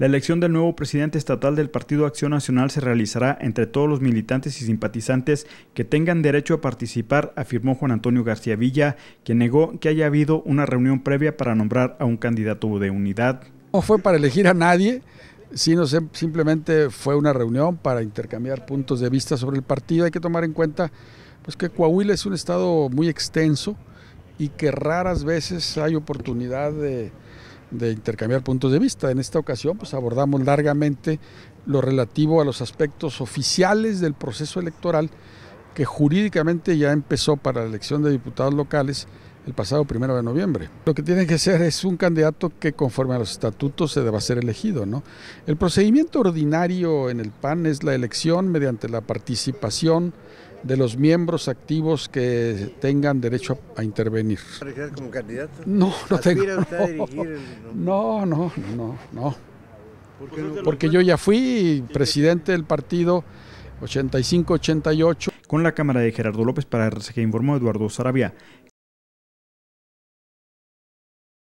La elección del nuevo presidente estatal del Partido Acción Nacional se realizará entre todos los militantes y simpatizantes que tengan derecho a participar, afirmó Juan Antonio García Villa, quien negó que haya habido una reunión previa para nombrar a un candidato de unidad. No fue para elegir a nadie, sino simplemente fue una reunión para intercambiar puntos de vista sobre el partido. Hay que tomar en cuenta pues, que Coahuila es un estado muy extenso y que raras veces hay oportunidad de de intercambiar puntos de vista. En esta ocasión pues abordamos largamente lo relativo a los aspectos oficiales del proceso electoral que jurídicamente ya empezó para la elección de diputados locales el pasado primero de noviembre. Lo que tiene que ser es un candidato que conforme a los estatutos se deba ser elegido, ¿no? El procedimiento ordinario en el PAN es la elección mediante la participación de los miembros activos que tengan derecho a, a intervenir. como candidato? No, no tengo. No, no, no, no, no. Porque yo ya fui presidente del partido 85-88. Con la cámara de Gerardo López para que informó Eduardo Sarabia,